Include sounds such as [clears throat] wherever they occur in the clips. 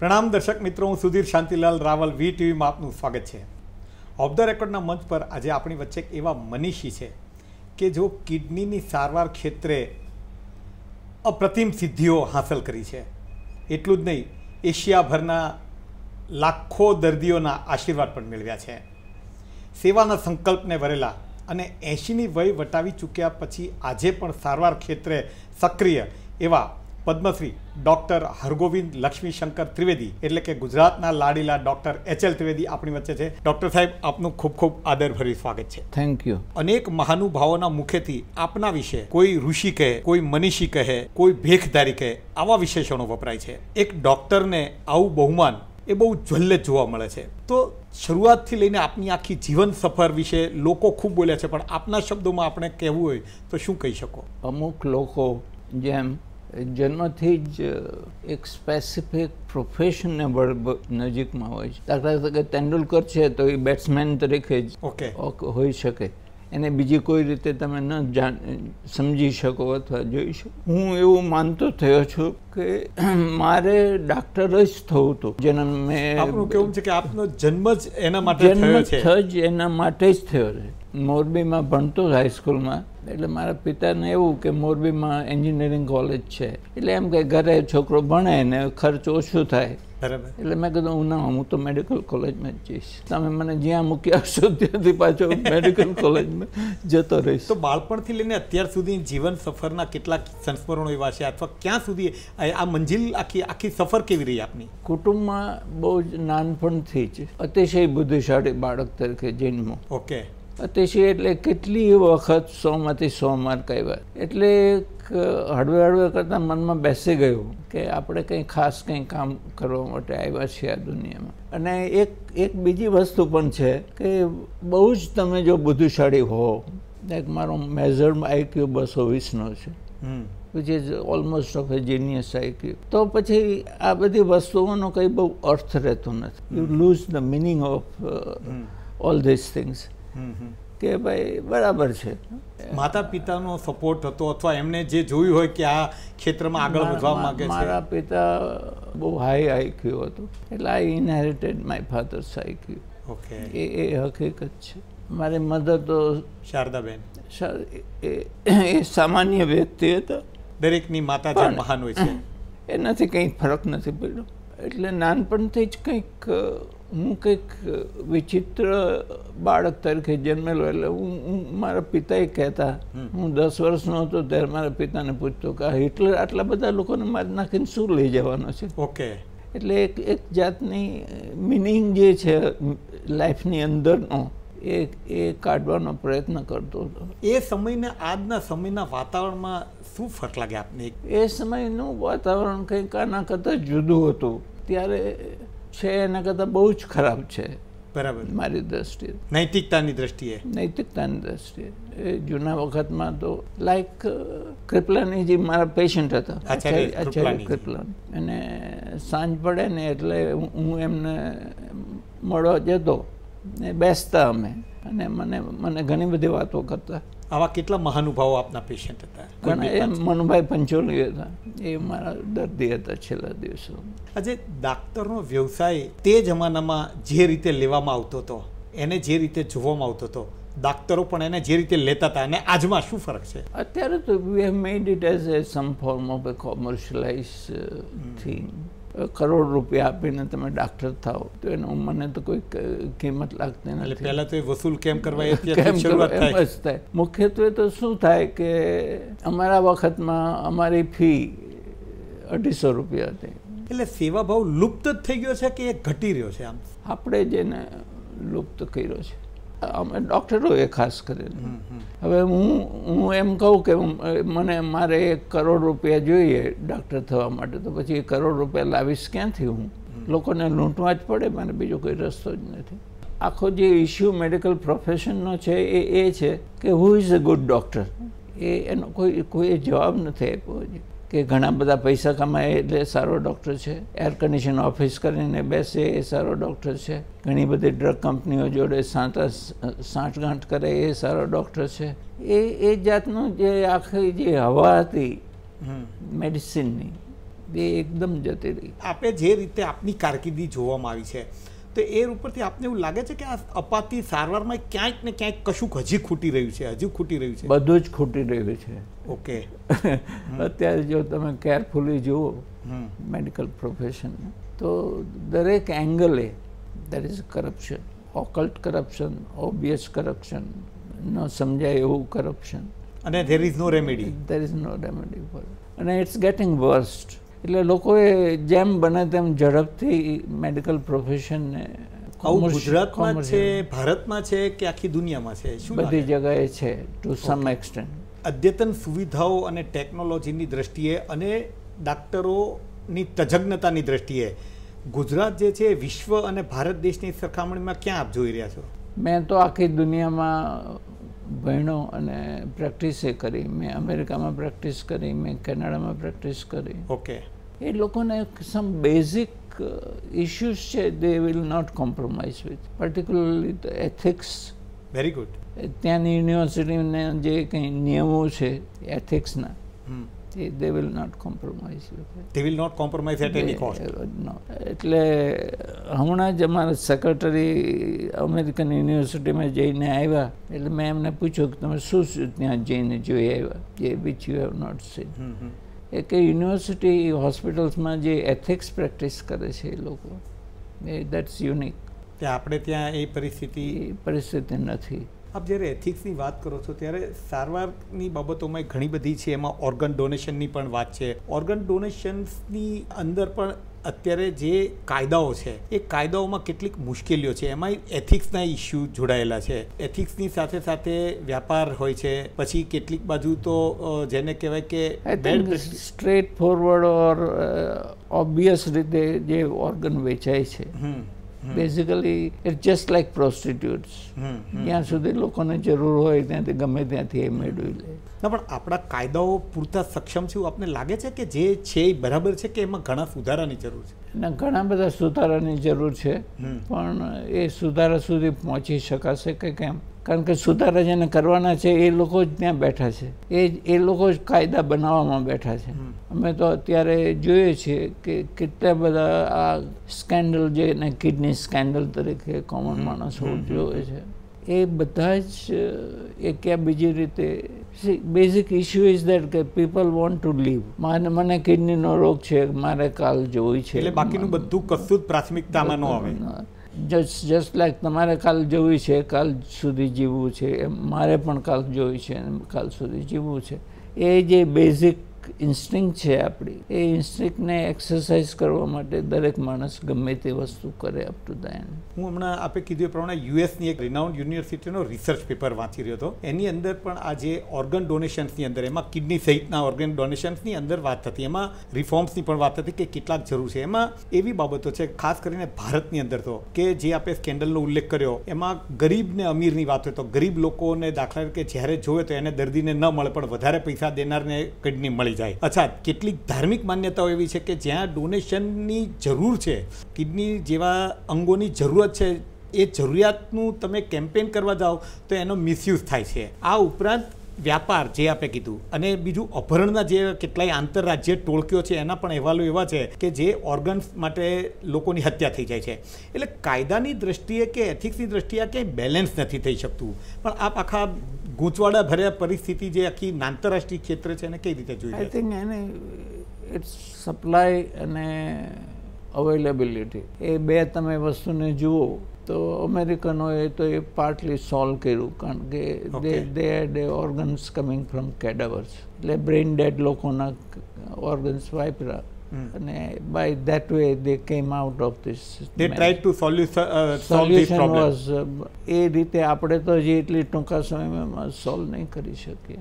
પ્રણામ દર્શક મિત્રો હું સુધીર શાંતિલાલ રાવલ વી ટીવીમાં આપનું સ્વાગત છે ઓફ ધ રેકોર્ડના મંચ પર આજે આપણી વચ્ચે એક એવા મનીષી છે કે જો કિડનીની સારવાર ક્ષેત્રે અપ્રતિમ સિદ્ધિઓ હાંસલ કરી છે એટલું જ નહીં એશિયાભરના લાખો દર્દીઓના આશીર્વાદ પણ મેળવ્યા છે સેવાના સંકલ્પને વરેલા અને એંશીની વય વટાવી ચૂક્યા પછી આજે પણ સારવાર ક્ષેત્રે સક્રિય એવા પદ્મશ્રી ડૉક્ટર હરગોવિંદ લક્ષ્મી શંકર ત્રિવેદી એટલે કે ગુજરાતના લાડીલા ડૉક્ટર એચ એલ ત્રિવેદી આપણી વચ્ચે છે ડૉક્ટર સાહેબ આપનું ખૂબ ખૂબ આદરભરી સ્વાગત છે થેન્ક યુ અનેક મહાનુભાવોના મુખેથી આપના વિશે કોઈ ઋષિ કહે કોઈ મનીષી કહે કોઈ ભેખધારી કહે આવા વિશેષણો વપરાય છે એક ડૉક્ટરને આવું બહુમાન એ બહુ જ્વલ્લે જોવા મળે છે તો શરૂઆતથી લઈને આપની આખી જીવન સફર વિશે લોકો ખૂબ બોલ્યા છે પણ આપના શબ્દોમાં આપણે કહેવું હોય તો શું કહી શકો અમુક લોકો જેમ જન્મથી જ એક સ્પેસિફિક પ્રોફેશનને નજીકમાં હોય છે દાખલા તરીકે તેંડુલકર છે તો એ બેટ્સમેન તરીકે જ હોઈ શકે એને બીજી કોઈ રીતે તમે ન જાણ સમજી શકો અથવા જોઈ શકો હું એવું માનતો થયો છું કે [clears throat] મારે ડાક્ટર જ થવું હતું જેને મેં કેવું છે કે આપનો જન્મ જ એના માટે જન્મ જ એના માટે જ થયો છે મોરબીમાં ભણતો હાઈસ્કૂલમાં એટલે મારા પિતાને એવું કે મોરબીમાં એન્જિનિયરિંગ કોલેજ છે એટલે એમ કે ઘરે છોકરો ભણે ને ખર્ચ ઓછો થાય બરાબર એટલે મેં કીધું હું ના હું તો મેડિકલ કોલેજમાં જ જઈશ તમે મને જ્યાં મૂક્યા હશો ત્યાંથી પાછો મેડિકલ કોલેજમાં જતો રહીશ તો બાળપણથી લઈને અત્યાર સુધી જીવન સફરના કેટલાક સંસ્મરણો એવા છે અથવા ક્યાં સુધી આ મંજિલ આખી આખી સફર કેવી રહી આપની કુટુંબમાં બહુ જ નાનપણથી જ અતિશય બુદ્ધિશાળી બાળક તરીકે જન્મો ઓકે અતિશય એટલે કેટલી વખત સોમાંથી સોમવાર માર્ક આવ્યા એટલે હળવે હળવે કરતાં મનમાં બેસી ગયું કે આપણે કંઈ ખાસ કંઈ કામ કરવા માટે આવ્યા છીએ આ દુનિયામાં અને એક એક બીજી વસ્તુ પણ છે કે બહુ જ તમે જો બુદ્ધિશાળી હો લાઈક મારો મેઝર્ડ આઈક્યુ બસો વીસનો છે which is almost of a genius IQ તો પછી આ બધી વસ્તુઓનો કંઈ બહુ અર્થ રહેતો નથી you lose the meaning of all this things કે ભાઈ બરાબર છે માતા પિતાનો સપોર્ટ હતો અથવા એમને જે જોયું હોય કે આ ક્ષેત્રમાં આગળ વધવા માંગે છે મારા પિતા બહુ હાઈ આઈક્યુ હતો એટલે I inherited my father's IQ okay એ એ હકીકત છે મારી મધર તો શારદાબેન એ સામાન્ય વ્યક્તિ હતા દરેકની માતા જે મહાન હોય છે એનાથી કંઈ ફરક નથી પડ્યો એટલે નાનપણથી જ કંઈક હું કંઈક વિચિત્ર બાળક તરીકે જન્મેલો એટલે હું મારા પિતાએ કહેતા હું દસ વર્ષનો હતો ત્યારે મારા પિતાને પૂછતો કે હિટલર આટલા બધા લોકોને મારી નાખીને શું લઈ જવાનો છે ઓકે એટલે એક એક જાતની મિનિંગ જે છે લાઈફની અંદરનો એ એ કાઢવાનો પ્રયત્ન કરતો હતો એ સમયને આજના સમયના વાતાવરણમાં શું ફરક લાગે આપને એ સમયનું વાતાવરણ કંઈક આના કરતાં જુદું હતું ત્યારે છે એના કરતાં બહુ જ ખરાબ છે બરાબર મારી દ્રષ્ટિએ નૈતિકતાની દ્રષ્ટિએ નૈતિકતાની દ્રષ્ટિએ એ જૂના વખતમાં તો લાઈક ક્રિપલાની જે મારા પેશન્ટ હતા આચાર્ય ક્રિપલાની અને સાંજ પડે ને એટલે હું એમને મળવા જતો ને બેસતા અમે અને મને મને ઘણી બધી વાતો કરતા આવા કેટલા મહાનુભાવો આપના પેશન્ટ હતા કારણ એ મનુભાઈ પંચોલી હતા એ મારા દર્દી હતા છેલ્લા દિવસો આજે ડાક્ટરનો વ્યવસાય તે જમાનામાં જે રીતે લેવામાં આવતો હતો એને જે રીતે જોવામાં આવતો હતો ડાક્ટરો પણ એને જે રીતે લેતા હતા અને આજમાં શું ફરક છે અત્યારે તો we have made it as a some form of a commercialize thing crore રૂપિયા આપીને તમે ડાક્ટર થાઓ તો એનો મને તો કોઈ કિંમત લાગતી નથી પહેલા તો વસૂલ કેમ કરવા મુખ્યત્વે તો શું થાય કે અમારા વખતમાં અમારી ફી અઢીસો રૂપિયા હતી એટલે સેવા ભાવ લુપ્ત જ થઈ ગયો છે કે એ ઘટી રહ્યો છે આમ આપણે જેને લુપ્ત કર્યો છે અમે ડૉક્ટરોએ ખાસ કરીને હવે હું હું એમ કહું કે મને મારે એક કરોડ રૂપિયા જોઈએ ડૉક્ટર થવા માટે તો પછી એ કરોડ રૂપિયા લાવીશ ક્યાંથી હું લોકોને લૂંટવા જ પડે મને બીજો કોઈ રસ્તો જ નથી આખો જે ઇશ્યુ મેડિકલ પ્રોફેશનનો છે એ એ છે કે who is a good doctor એ એનો કોઈ કોઈએ જવાબ નથી આપ્યો હજી કે ઘણા બધા પૈસા કમાય એટલે સારો ડૉક્ટર છે એર કન્ડિશન ઓફિસ કરીને બેસે એ સારો ડૉક્ટર છે ઘણી બધી ડ્રગ કંપનીઓ જોડે સાંટા સાંઠગાંઠ કરે એ સારો ડૉક્ટર છે એ એ જાતનું જે આખી જે હવા હતી મેડિસિનની એ એકદમ જતી રહી આપે જે રીતે આપની કારકિર્દી જોવામાં આવી છે તો એ ઉપરથી આપને એવું લાગે છે કે આ અપાતી સારવારમાં ક્યાંક ને ક્યાંક કશુંક હજી ખૂટી રહ્યું છે હજી ખૂટી રહ્યું છે બધું જ ખૂટી રહ્યું છે ઓકે [laughs] અત્યારે જો તમે કેરફુલી જુઓ મેડિકલ પ્રોફેશન તો દરેક એંગલે there is corruption occult corruption obvious corruption ન સમજાય એવું કરપ્શન અને there is no remedy there is no remedy for અને ઇટ્સ ગેટિંગ વર્સ્ટ એટલે લોકોએ જેમ બને તેમ ઝડપથી મેડિકલ પ્રોફેશનને આવું ગુજરાતમાં છે ભારતમાં છે કે આખી દુનિયામાં છે શું બધી જગ્યાએ છે ટુ સમ એક્સટેન્ટ અદ્યતન સુવિધાઓ અને ટેકનોલોજીની દ્રષ્ટિએ અને ડાક્ટરોની તજજ્ઞતાની દ્રષ્ટિએ ગુજરાત જે છે વિશ્વ અને ભારત દેશની સરખામણીમાં ક્યાં આપ જોઈ રહ્યા છો મેં તો આખી દુનિયામાં ભણ્યો અને પ્રેક્ટિસે કરી મેં અમેરિકામાં પ્રેક્ટિસ કરી મેં કેનેડામાં પ્રેક્ટિસ કરી ઓકે એ લોકોને સમ બેઝિક ઇશ્યુઝ છે they will not compromise with particularly ethics very good ત્યાંની યુનિવર્સિટીને જે કંઈ નિયમો છે એથિક્સના they, they not compromise compromise. Will not not compromise at they, uh, એટલે હમણાં જ અમારા સેક્રેટરી અમેરિકન યુનિવર્સિટીમાં જઈને આવ્યા એટલે મેં એમને પૂછ્યું કે તમે શું ત્યાં જઈને જોઈ આવ્યા જે which you have not seen એ કે યુનિવર્સિટી હોસ્પિટલ્સમાં જે એથિક્સ પ્રેક્ટિસ કરે છે એ લોકો એ દેટ્સ યુનિક આપણે ત્યાં એ પરિસ્થિતિ પરિસ્થિતિ નથી આપ જ્યારે એથિક્સની વાત કરો છો ત્યારે સારવારની બાબતોમાં ઘણી બધી છે એમાં ઓર્ગન ડોનેશનની પણ વાત છે ઓર્ગન ડોનેશન્સની અંદર પણ અત્યારે જે કાયદાઓ છે એ કાયદાઓમાં કેટલીક મુશ્કેલીઓ છે એમાં એથિક્સના ઇસ્યુ જોડાયેલા છે એથિક્સની સાથે સાથે વ્યાપાર હોય છે પછી કેટલીક બાજુ તો જેને કહેવાય કે સ્ટ્રેટ ફોરવર્ડ ઓર ઓબ્વિયસ રીતે જે ઓર્ગન વેચાય છે basically it just like prostitutes ત્યાં સુધી લોકોને જરૂર હોય ત્યાંથી ગમે ત્યાંથી એ મેળવી લે ના પણ આપણા કાયદાઓ પૂરતા સક્ષમ છે આપને લાગે છે કે જે છે એ બરાબર છે કે એમાં ઘણા સુધારાની જરૂર છે ના ઘણા બધા સુધારાની જરૂર છે પણ એ સુધારા સુધી પહોંચી શકાશે કે કેમ કારણ કે સુધારા જેને કરવાના છે એ લોકો જ ત્યાં બેઠા છે એ એ લોકો જ કાયદા બનાવવામાં બેઠા છે અમે તો અત્યારે જોઈએ છીએ કે કેટલા બધા આ સ્કેન્ડલ જે એને કિડની સ્કેન્ડલ તરીકે કોમન માણસો જોવે છે એ બધા જ એક યા બીજી રીતે બેઝિક ઇશ્યુ ઇઝ દેટ કે પીપલ વોન્ટ ટુ લીવ મારે મને કિડનીનો રોગ છે મારે કાલ જોઈ છે એટલે બાકીનું બધું કશું જ પ્રાથમિકતામાં ન આવે જસ્ટ જસ્ટ લાઈક તમારે કાલ જવું છે કાલ સુધી જીવવું છે એમ મારે પણ કાલ જોયું છે કાલ સુધી જીવવું છે એ જે બેઝિક ઇન્સ્ટિંક છે આપણી એ ઇન્સ્ટિંકને એક્સરસાઇઝ કરવા માટે દરેક માણસ ગમે તે વસ્તુ કરે અપ ટુ ધ એન્ડ હું હમણાં આપે કીધું એ પ્રમાણે યુએસની એક રિનાઉન્ડ યુનિવર્સિટીનો રિસર્ચ પેપર વાંચી રહ્યો હતો એની અંદર પણ આ જે ઓર્ગન ડોનેશન્સની અંદર એમાં કિડની સહિતના ઓર્ગન ડોનેશન્સની અંદર વાત હતી એમાં રિફોર્મ્સની પણ વાત હતી કે કેટલાક જરૂર છે એમાં એવી બાબતો છે ખાસ કરીને ભારતની અંદર તો કે જે આપણે સ્કેન્ડલનો ઉલ્લેખ કર્યો એમાં ગરીબ ને અમીરની વાત હોય તો ગરીબ લોકોને દાખલા કે જ્યારે જોવે તો એને દર્દીને ન મળે પણ વધારે પૈસા દેનારને કિડની મળી જાય અચ્છા કેટલીક ધાર્મિક માન્યતાઓ એવી છે કે જ્યાં ડોનેશનની જરૂર છે કિડની જેવા અંગોની જરૂરત છે એ જરૂરિયાતનું તમે કેમ્પેન કરવા જાઓ તો એનો મિસયુઝ થાય છે આ ઉપરાંત વ્યાપાર જે આપે કીધું અને બીજું અભરણના જે કેટલાય આંતરરાજ્ય ટોળક્યો છે એના પણ અહેવાલો એવા છે કે જે ઓર્ગન્સ માટે લોકોની હત્યા થઈ જાય છે એટલે કાયદાની દ્રષ્ટિએ કે એથિક્સની દ્રષ્ટિએ આ ક્યાંય બેલેન્સ નથી થઈ શકતું પણ આપ આખા ગૂંચવાડા ભર્યા પરિસ્થિતિ જે આખી આંતરરાષ્ટ્રીય ક્ષેત્ર છે એને કઈ રીતે જોઈએ આઈ થિંક એને ઇટ્સ સપ્લાય અને અવેલેબિલિટી એ બે તમે વસ્તુને જુઓ તો અમેરિકનોએ તો એ પાર્ટલી સોલ્વ કર્યું કારણ કે they they had organs coming from cadavers એટલે બ્રેઇન ડેડ લોકોના ઓર્ગન્સ વાપરા અને by that way they came out of this they try to solution was એ રીતે આપણે તો હજી એટલી ટૂંકા સમયમાં સોલ્વ નહીં કરી શકીએ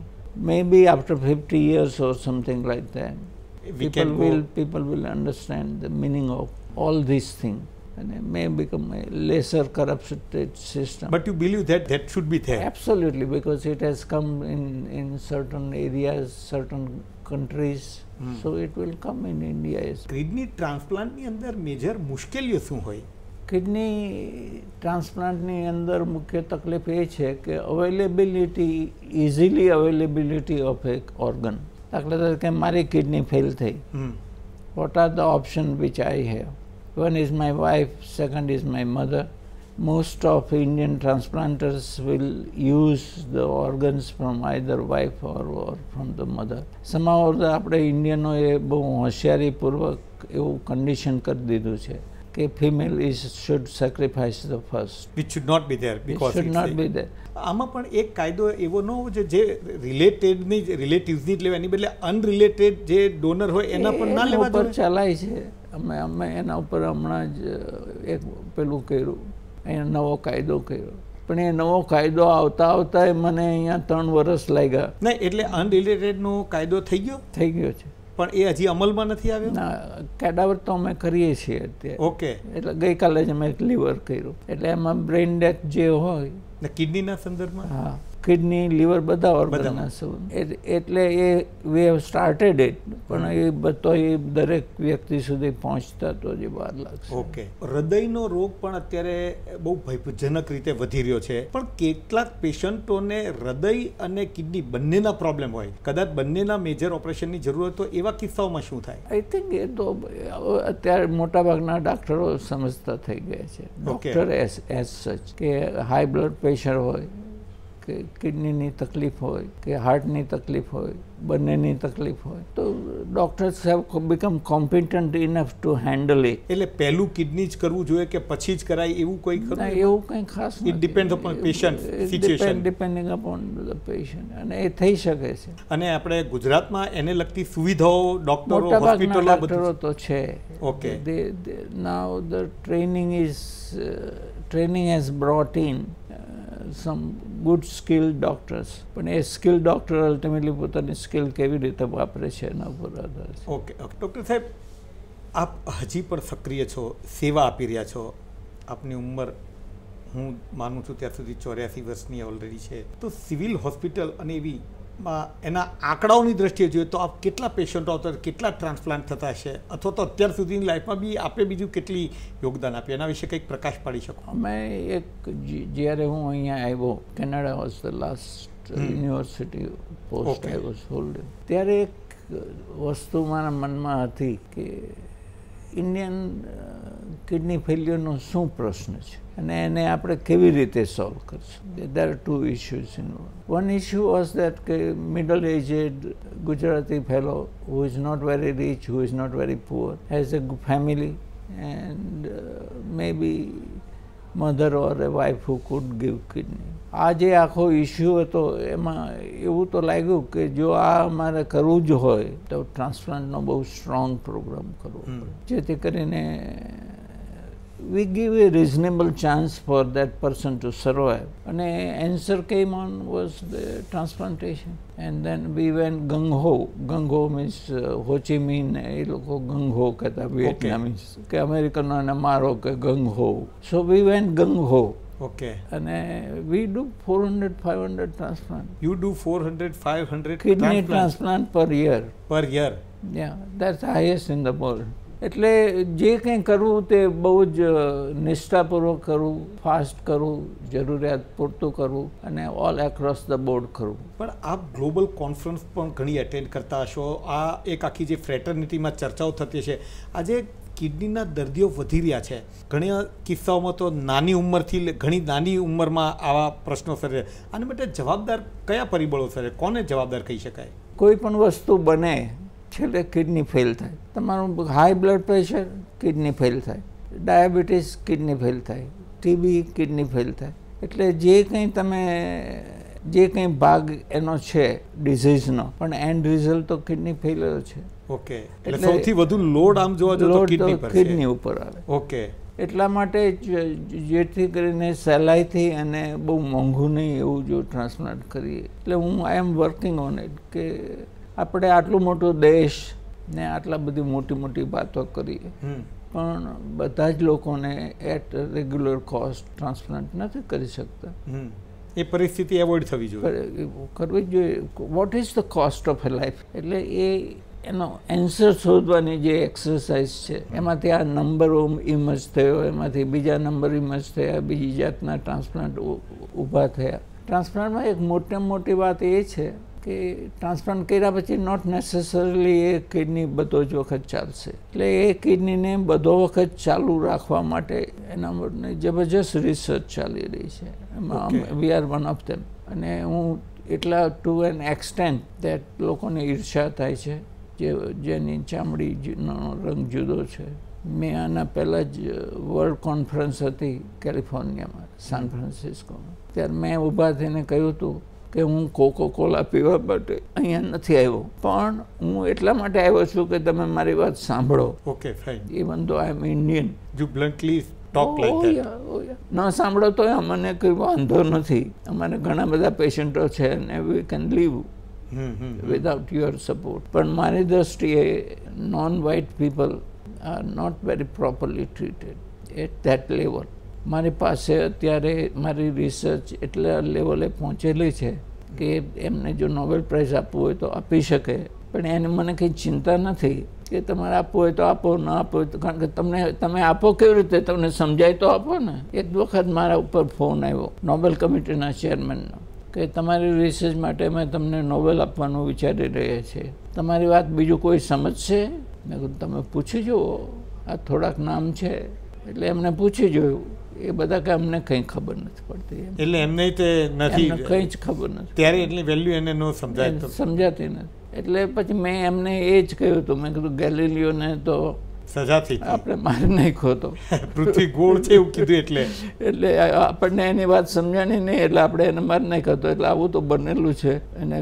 may be after fifty years or something like that people will people will understand the meaning of all this thing and it may become a lesser corrupted system. But you believe that that should be there? Absolutely, because it has come in, in certain areas, certain countries, mm. so it will come in India as well. Kidney ટ્રાન્સપ્લાન્ટની અંદર major મુશ્કેલીઓ શું હોય kidney ટ્રાન્સપ્લાન્ટની અંદર મુખ્ય તકલીફ એ છે કે availability easily availability of a organ દાખલા તરીકે મારી કિડની ફેલ થઈ what are the option which I have One is my wife, second is my mother. Most of Indian transplanters will use the organs from either wife or, or from the mother. Somehow આપણે ઇન્ડિયનોએ બહુ હોશિયારીપૂર્વક એવું condition કરી દીધું છે કે female is should sacrifice the first which should not be there because should not be there આમાં પણ એક કાયદો એવો ન હોવો જે રિલેટેડની રિલેટિવ્સની જ લેવાની બદલે અનરિલેટેડ જે ડોનર હોય એના પણ ના લેવા પર ચલાય છે અમે અમે એના ઉપર હમણાં જ એક પેલું કર્યું અહીંયા નવો કાયદો કર્યો પણ એ નવો કાયદો આવતા આવતા મને અહીંયા ત્રણ વર્ષ લાગ્યા નહીં એટલે અનરિલેટેડનો કાયદો થઈ ગયો થઈ ગયો છે પણ એ હજી અમલમાં નથી આવ્યો ના કેડાવર તો અમે કરીએ છીએ અત્યારે ઓકે એટલે ગઈકાલે જ અમે લીવર કર્યું એટલે એમાં બ્રેઇન ડેથ જે હોય કિડનીના સંદર્ભમાં હા કિડની લીવર બધા ઓર્ગનના એટલે એ વે હેવ સ્ટાર્ટેડ ઇટ પણ એ બધો એ દરેક વ્યક્તિ સુધી પહોંચતા તો જે વાર લાગશે ઓકે હૃદયનો રોગ પણ અત્યારે બહુ ભયજનક રીતે વધી રહ્યો છે પણ કેટલાક પેશન્ટોને હૃદય અને કિડની બંનેના પ્રોબ્લેમ હોય કદાચ બંનેના મેજર ઓપરેશનની જરૂર હોય તો એવા કિસ્સાઓમાં શું થાય આઈ થિંક એ તો અત્યારે મોટાભાગના ડાક્ટરો સમજતા થઈ ગયા છે ડોક્ટર એસ એસ સચ કે હાઈ બ્લડ પ્રેશર હોય કે કિડનીની તકલીફ હોય કે હાર્ટની તકલીફ હોય બંનેની તકલીફ હોય તો doctors have become competent enough to handle it એટલે પહેલું કિડની જ કરવું જોઈએ કે પછી જ કરાય એવું કોઈ કરવું એવું કંઈ ખાસ it depend upon patient situation depending upon the patient અને એ થઈ શકે છે અને આપણે ગુજરાતમાં એને લગતી સુવિધાઓ ડોક્ટરો હોસ્પિટલો ડોક્ટરો તો છે okay now the training is training has brought in some good skill doctors પણ એ સ્કિલ ડોક્ટર અલ્ટિમેટલી પોતાની સ્કિલ કેવી રીતે વાપરે છે એના ઉપર આધાર છે ઓકે ડૉક્ટર સાહેબ આપ હજી પણ સક્રિય છો સેવા આપી રહ્યા છો આપની ઉંમર હું માનું છું ત્યાં સુધી ચોર્યાસી વર્ષની ઓલરેડી છે તો સિવિલ હોસ્પિટલ અને એવી એના આંકડાઓની દ્રષ્ટિએ જોઈએ તો આપ કેટલા પેશન્ટો આવતા કેટલા ટ્રાન્સપ્લાન્ટ થતા હશે અથવા તો અત્યાર સુધીની લાઈફમાં બી આપે બીજું કેટલી યોગદાન આપ્યું એના વિશે કંઈક પ્રકાશ પાડી શકો અમે એક જ્યારે હું અહીંયા આવ્યો Canada was the last university post આવ્યો ત્યારે એક વસ્તુ મારા મનમાં હતી કે ઇન્ડિયન કિડની ફેલ્યુરનો શું પ્રશ્ન છે અને એને આપણે કેવી રીતે સોલ્વ કરશું there are two issues in one issue was that કે middle aged Gujarati fellow who is not very rich who is not very poor has a family and may be mother or a wife who could give kidney. આ જે આખો issue હતો એમાં એવું તો લાગ્યું કે જો આ મારે કરવું જ હોય તો ટ્રાન્સપ્લાન્ટનો બહુ સ્ટ્રોંગ પ્રોગ્રામ કરવો જેથી કરીને we give a reasonable chance for that person to survive અને answer came on was the transplantation and then we went gung ho gung ho means હોચી એ લોકો ગંગહો કહેતા વિયેટનામીઝ કે અમેરિકનો અને મારો કે ગંગહો સો વી વેન ગંગહો ઓકે અને we do four hundred five hundred transplant you do four hundred five hundred kidney transplant per year per year yeah that's highest in the world એટલે જે કંઈ કરવું તે બહુ જ નિષ્ઠાપૂર્વક કરવું ફાસ્ટ કરવું જરૂરિયાત પૂરતું કરવું અને ઓલ એક્રોસ ધ બોર્ડ કરવું પણ આ ગ્લોબલ કોન્ફરન્સ પણ ઘણી અટેન્ડ કરતા હશો આ એક આખી જે ફ્રેટર્નિટીમાં ચર્ચાઓ થતી છે આજે કિડનીના દર્દીઓ વધી રહ્યા છે ઘણા કિસ્સાઓમાં તો નાની ઉંમરથી ઘણી નાની ઉંમરમાં આવા પ્રશ્નો સર્જે આના માટે જવાબદાર કયા પરિબળો સર્જે કોને જવાબદાર કહી શકાય કોઈ પણ વસ્તુ બને છેલ્લે કિડની ફેલ થાય તમારું high blood pressure kidney fail થાય ડાયાબિટીસ કિડની ફેલ થાય ટીબી કિડની ફેલ થાય એટલે જે કંઈ તમે જે કંઈ ભાગ એનો છે ડિઝીઝનો પણ એન્ડ રિઝલ્ટ તો કિડની ફેલ્યોર છે ઓકે એટલે સૌથી વધુ લોડ આમ જોવા જો કિડની પર કિડની ઉપર આવે ઓકે એટલા માટે જેથી કરીને સહેલાઈથી અને બહુ મોંઘું નહીં એવું જો ટ્રાન્સપ્લાન્ટ કરીએ એટલે હું I am working on it કે આપણે આટલો મોટો દેશ ને આટલા બધી મોટી મોટી વાતો કરીએ પણ બધા જ લોકોને એટ રેગ્યુલર કોસ્ટ ટ્રાન્સપ્લાન્ટ નથી કરી શકતા એ પરિસ્થિતિ એવોઇડ થવી જોઈએ કરવી જ જોઈએ what is the cost of a life એટલે એ એનો એન્સર શોધવાની જે એક્સરસાઇઝ છે એમાંથી આ નંબરો ઇમર્જ થયો એમાંથી બીજા નંબર ઇમર્જ થયા બીજી જાતના ટ્રાન્સપ્લાન્ટ ઊભા થયા ટ્રાન્સપ્લાન્ટમાં એક મોટામાં મોટી વાત એ છે કે ટ્રાન્સપ્લાન્ટ કર્યા પછી નોટ નેસેસરીલી એ કિડની બધો જ વખત ચાલશે એટલે એ કિડનીને બધો વખત ચાલુ રાખવા માટે એના માટે જબરજસ્ત રિસર્ચ ચાલી રહી છે એમાં we are one of them અને હું એટલા ટુ એન એક્સટેન્ટ દેટ લોકોને ઈર્ષા થાય છે જે જેની ચામડીનો રંગ જુદો છે મેં આના પહેલાં જ વર્લ્ડ કોન્ફરન્સ હતી કેલિફોર્નિયામાં સાન ફ્રાન્સિસ્કોમાં ત્યારે મેં ઊભા થઈને કહ્યું હતું કે હું કોકો કોલા પીવા માટે અહીંયા નથી આવ્યો પણ હું એટલા માટે આવ્યો છું કે તમે મારી વાત સાંભળો okay fine even though I am Indian you bluntly talk like ન સાંભળો તો અમને કંઈ વાંધો નથી અમારે ઘણા બધા પેશન્ટો છે ને we can live without your support પણ મારી દ્રષ્ટિએ non white people are not very properly treated at that level મારી પાસે અત્યારે મારી રિસર્ચ એટલા લેવલે પહોંચેલી છે કે એમને જો નોબેલ પ્રાઇઝ આપવું હોય તો આપી શકે પણ એને મને કંઈ ચિંતા નથી કે તમારે આપવું હોય તો આપો ન આપો તો કારણ કે તમને તમે આપો કેવી રીતે તમને સમજાય તો આપો ને એક વખત મારા ઉપર ફોન આવ્યો નોબેલ કમિટીના ચેરમેનનો કે તમારી રિસર્ચ માટે અમે તમને નોબેલ આપવાનું વિચારી રહ્યા છીએ તમારી વાત બીજું કોઈ સમજશે મેં કીધું તમે પૂછી જુઓ આ થોડાક નામ છે એટલે એમને પૂછી જોયું એ બધા કે અમને કંઈ ખબર નથી પડતી એટલે એમને તે નથી કંઈ જ ખબર નથી ત્યારે એટલી વેલ્યુ એને ન સમજાય સમજાતી નથી એટલે પછી મેં એમને એ જ કહ્યું હતું મેં કીધું ગેલેલિયોને તો સજાથી આપણે મારે નાખ્યો હતો [laughs] પૃથ્વી ગોળ છે એવું કીધું એટલે એટલે આપણને એની વાત સમજાણી નહીં એટલે આપણે એને મારે નહીં હતો એટલે આવું તો બનેલું છે અને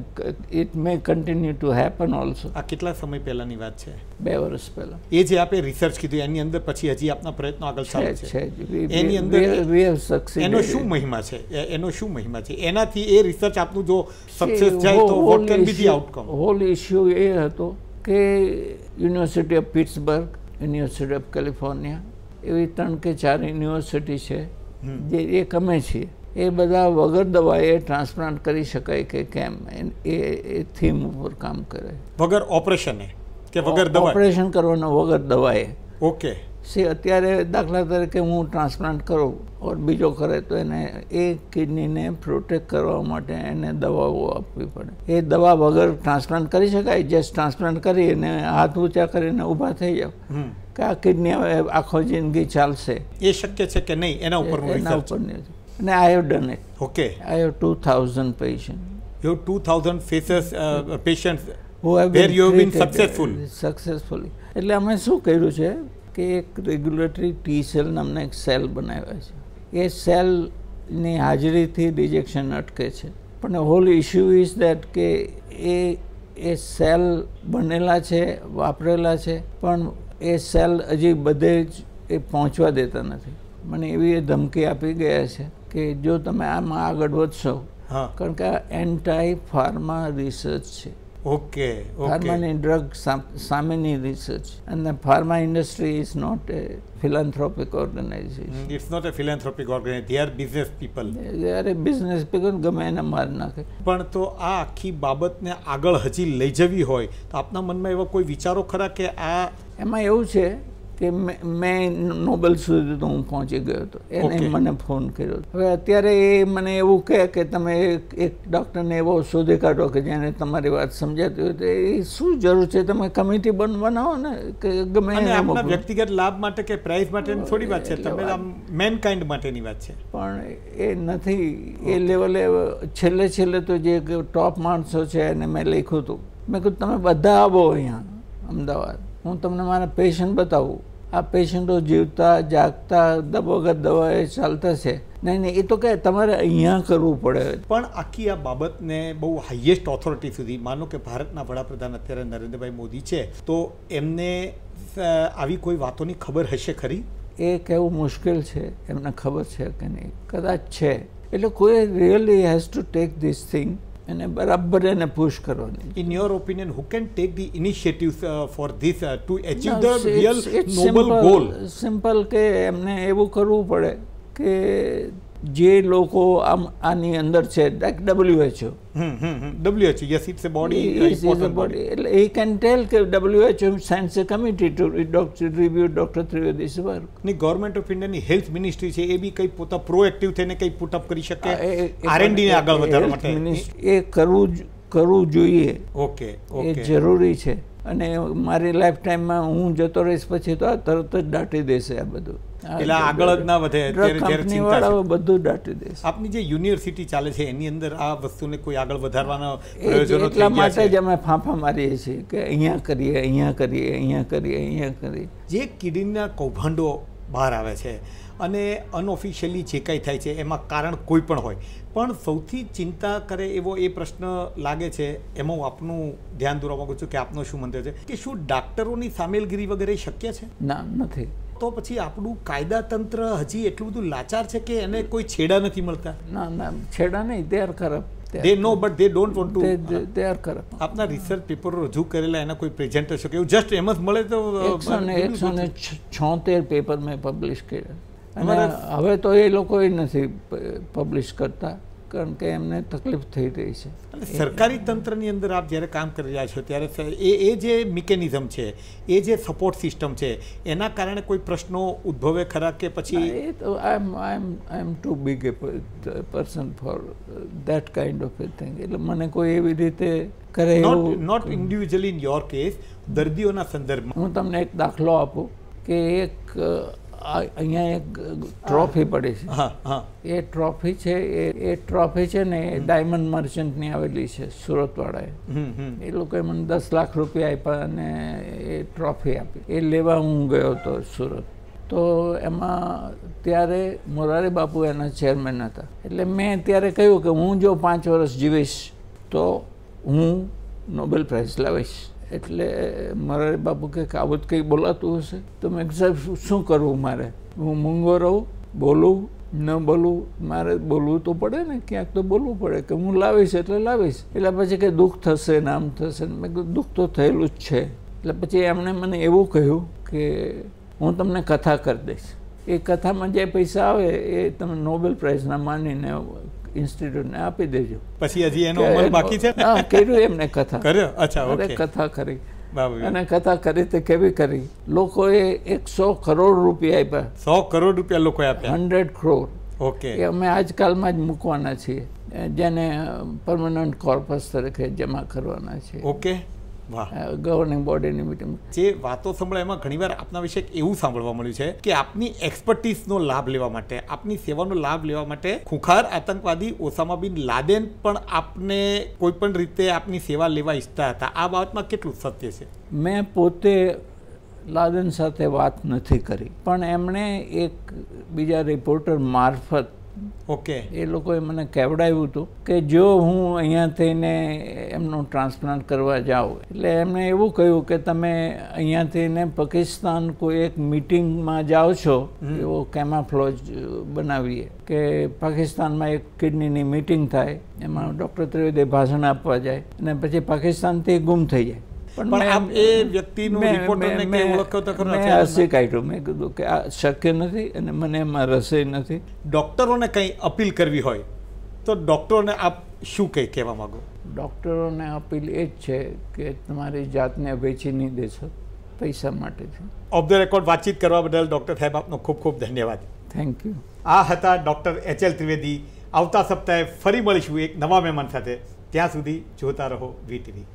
it may continue to happen also આ કેટલા સમય પહેલાંની વાત છે બે વર્ષ પહેલાં એ જે આપે રિસર્ચ કીધું એની અંદર પછી હજી આપના પ્રયત્નો આગળ ચાલે છે એની અંદર એનો શું મહિમા છે એનો શું મહિમા છે એનાથી એ રિસર્ચ આપનું જો સક્સેસ જાય તો what can be the outcome whole issue એ હતો કે university of Pittsburgh university of California એવી ત્રણ કે ચાર યુનિવર્સિટી છે જે એ અમે છે એ બધા વગર દવાએ ટ્રાન્સપ્લાન્ટ કરી શકાય કે કેમ એ થીમ ઉપર કામ કરે વગર ઓપરેશન કે વગર ઓપરેશન કરવાનો વગર દવાએ ઓકે સી અત્યારે દાખલા તરીકે હું ટ્રાન્સપ્લાન્ટ કરું ઓર બીજો કરે તો એને એ કિડનીને પ્રોટેક્ટ કરવા માટે એને દવાઓ આપવી પડે એ દવા વગર ટ્રાન્સપ્લાન્ટ કરી શકાય જસ્ટ ટ્રાન્સપ્લાન્ટ કરી એને હાથ ઊંચા કરીને ઊભા થઈ જાવ કે આ કિડની હવે આખો જિંદગી ચાલશે એ શક્ય છે કે નહીં એના ઉપર એના ઉપર અને I have done it okay I have two thousand patient you two thousand faces patient where you been successful successfully એટલે અમે શું કર્યું છે કે એક રેગ્યુલેટરી ટી સેલ નામના એક સેલ બનાવ્યા છે એ સેલની હાજરીથી ડિજેક્શન અટકે છે પણ હોલ ઇશ્યુ ઇઝ દેટ કે એ એ સેલ બનેલા છે વાપરેલા છે પણ એ સેલ હજી બધે જ એ પહોંચવા દેતા નથી મને એવી એ ધમકી આપી ગયા છે કે જો તમે આમાં આગળ વધશો કારણ કે એન્ટાઈ ફાર્મા રિસર્ચ છે ઓકે ફાર્માની ડ્રગ સામેની રિસર્ચ અને pharma industry is not a philanthropic organization. It's not a philanthropic organization. They are business people. They are a business people. ગમે એને માર નાખે પણ તો આ આખી બાબતને આગળ હજી લઈ જવી હોય તો આપના મનમાં એવા કોઈ વિચારો ખરા કે આ એમાં એવું છે કે મેં નોબેલ સુધી તો હું પહોંચી ગયો હતો એને મને ફોન કર્યો હવે અત્યારે એ મને એવું કહે કે તમે એક ડૉક્ટરને એવો શોધી કાઢો કે જેને તમારી વાત સમજાતી હોય તો એ શું જરૂર છે તમે કમિટી બન બનાવો ને કે ગમે વ્યક્તિગત લાભ માટે કે પ્રાઇઝ માટે થોડી વાત છે તમે મેન કાઇન્ડ માટેની વાત છે પણ એ નથી એ લેવલે છેલ્લે છેલ્લે તો જે ટોપ માણસો છે એને મેં લખ્યું હતું મેં કીધું તમે બધા આવો અહીંયા અમદાવાદ હું તમને મારા પેશન્ટ બતાવું આ પેશન્ટો જીવતા જાગતા વગર દવાએ ચાલતા છે નહીં નહીં એ તો કહે તમારે અહીંયા કરવું પડે પણ આખી આ બાબતને બહુ હાઈએસ્ટ ઓથોરિટી સુધી માનો કે ભારતના વડાપ્રધાન અત્યારે નરેન્દ્રભાઈ મોદી છે તો એમને આવી કોઈ વાતોની ખબર હશે ખરી એ કહેવું મુશ્કેલ છે એમને ખબર છે કે નહીં કદાચ છે એટલે કોઈ really has to take this thing इन्हें बराबर इन्हें पुश करो in your opinion who can take the initiative for this to achieve the real noble goal simple के हमने एवो करू पड़े के જે લોકો આમ આની અંદર છે like WHO WHO yes it's a body body એટલે એ કેન ટેલ કે WHO science committee to doctor review doctor Trivedi work ની ગવર્મેન્ટ ઓફ ઇન્ડિયાની હેલ્થ મિનિસ્ટ્રી છે એ બી કંઈ પોતા પ્રોએક્ટિવ થઈને કઈ પુટ અપ કરી શકે આરએનડી ને આગળ વધારવા માટે એ કરવું કરવું જોઈએ ઓકે એ જરૂરી છે અને મારી લાઈફ ટાઈમમાં હું જતો રહીશ પછી તો આ તરત જ દાટી દેશે આ બધું એટલે આગળ જ ના વધે કંપનીવાળાઓ બધું દાટી દેશે આપની જે યુનિવર્સિટી ચાલે છે એની અંદર આ વસ્તુને કોઈ આગળ વધારવાનો પ્રયોજનો એટલા માટે જ અમે ફાંફા મારીએ છીએ કે અહીંયા કરીએ અહીંયા કરીએ અહીંયા કરીએ અહીંયા કરીએ જે કિડીના કૌભાંડો બહાર આવે છે અને અનઓફિશિયલી જે કાંઈ થાય છે એમાં કારણ કોઈ પણ હોય પણ સૌથી ચિંતા કરે એવો એ પ્રશ્ન લાગે છે એમાં હું આપનું ધ્યાન દોરવા માગું છું કે આપનો શું મંતવ્ય છે કે શું ડાક્ટરોની સામેલગીરી વગેરે શક્ય છે ના નથી તો પછી આપણું કાયદા તંત્ર હજી એટલું બધું લાચાર છે કે એને કોઈ છેડા નથી મળતા ના ના છેડા નહીં they are corrupt they know but they don't want to they are corrupt આપના રિસર્ચ પેપર રજૂ કરેલા એના કોઈ પ્રેઝન્ટેશન કે એવું જસ્ટ એમ જ મળે તો એકસો ને એકસો ને છોતેર પેપર મેં પબ્લિશ કર્યા અને હવે તો એ લોકો નથી પબ્લિશ કરતા કારણ કે એમને તકલીફ થઈ રહી છે સરકારી તંત્રની અંદર આપ જ્યારે કામ કરી રહ્યા છો ત્યારે એ એ જે મિકેનિઝમ છે એ જે સપોર્ટ સિસ્ટમ છે એના કારણે કોઈ પ્રશ્નો ઉદ્ભવે ખરા કે પછી એ તો I am I am I am too big a person for that kind of a thing એટલે મને કોઈ એવી રીતે કરે not individually in your case દર્દીઓના સંદર્ભમાં હું તમને એક દાખલો આપું કે એક અહીંયા એક ટ્રોફી પડી છે એ ટ્રોફી છે એ એ ટ્રોફી છે ને એ ડાયમંડ મર્ચન્ટની આવેલી છે સુરતવાળાએ એ લોકોએ મને દસ લાખ રૂપિયા આપ્યા અને એ ટ્રોફી આપી એ લેવા હું ગયો હતો સુરત તો એમાં ત્યારે મોરારી બાપુ એના ચેરમેન હતા એટલે મેં ત્યારે કહ્યું કે હું જો પાંચ વર્ષ જીવીશ તો હું નોબેલ પ્રાઇઝ લાવીશ એટલે મારા બાપુ કહે કે આવત કંઈ બોલાતું હશે તો મેં સાહેબ શું કરવું મારે હું મૂંગો રહું બોલું ન બોલવું મારે બોલવું તો પડે ને ક્યાંક તો બોલવું પડે કે હું લાવીશ એટલે લાવીશ એટલે પછી કે દુઃખ થશે ને આમ થશે ને મેં કીધું દુઃખ તો થયેલું જ છે એટલે પછી એમણે મને એવું કહ્યું કે હું તમને કથા કરી દઈશ એ કથામાં જે પૈસા આવે એ તમે નોબેલ પ્રાઇઝના માનીને ઇન્સ્ટિટ્યૂટને આપી દેજો પછી હજી એનો અમલ બાકી છે હા કર્યું એમને કથા કર્યો અચ્છા ઓકે કથા કરી અને કથા કરી તે કેવી કરી લોકોએ એકસો કરોડ રૂપિયા આપ્યા સો કરોડ રૂપિયા લોકોએ આપ્યા હંડ્રેડ કરોડ ઓકે એ અમે આજકાલમાં જ મૂકવાના છીએ જેને પરમનન્ટ કોર્પસ તરીકે જમા કરવાના છે ઓકે ગવર્નિંગ બોડીની મિટિંગ જે વાતો સંભળાય એમાં ઘણીવાર આપના વિશે એવું સાંભળવા મળ્યું છે કે આપની એક્સપર્ટીસનો લાભ લેવા માટે આપની સેવાનો લાભ લેવા માટે ખુખાર આતંકવાદી ઓસામા બિન લાદેન પણ આપને કોઈ પણ રીતે આપની સેવા લેવા ઈચ્છતા હતા આ બાબતમાં કેટલું સત્ય છે મેં પોતે લાદેન સાથે વાત નથી કરી પણ એમણે એક બીજા રિપોર્ટર મારફત ઓકે એ લોકોએ મને કહેવડાવ્યું હતું કે જો હું અહીંયા થઈને એમનું ટ્રાન્સપ્લાન્ટ કરવા જાઉં એટલે એમણે એવું કહ્યું કે તમે અહીંયા થઈને પાકિસ્તાન કોઈ એક મિટિંગમાં જાઓ છો એવો કેમાફ્લોજ બનાવીએ કે પાકિસ્તાનમાં એક કિડનીની મિટિંગ થાય એમાં ડૉક્ટર ત્રિવેદી ભાષણ આપવા જાય અને પછી પાકિસ્તાનથી ગુમ થઈ જાય પણ આપ એ વ્યક્તિનું રિપોર્ટરને કે ઓળખો તો ખરો મેં હસી કાઢ્યું મેં કીધું કે આ શક્ય નથી અને મને એમાં રસય નથી ડૉક્ટરોને કંઈ અપીલ કરવી હોય તો ડૉક્ટરોને આપ શું કહે કહેવા માંગો ડૉક્ટરોને અપીલ એ જ છે કે તમારી જાતને વેચી નહીં દેશો પૈસા માટે ઓફ ધ રેકોર્ડ વાતચીત કરવા બદલ ડૉક્ટર સાહેબ આપનો ખૂબ ખૂબ ધન્યવાદ થેન્ક યુ આ હતા ડૉક્ટર એચ એલ ત્રિવેદી આવતા સપ્તાહે ફરી મળીશું એક નવા મહેમાન સાથે ત્યાં સુધી જોતા રહો વીટીવી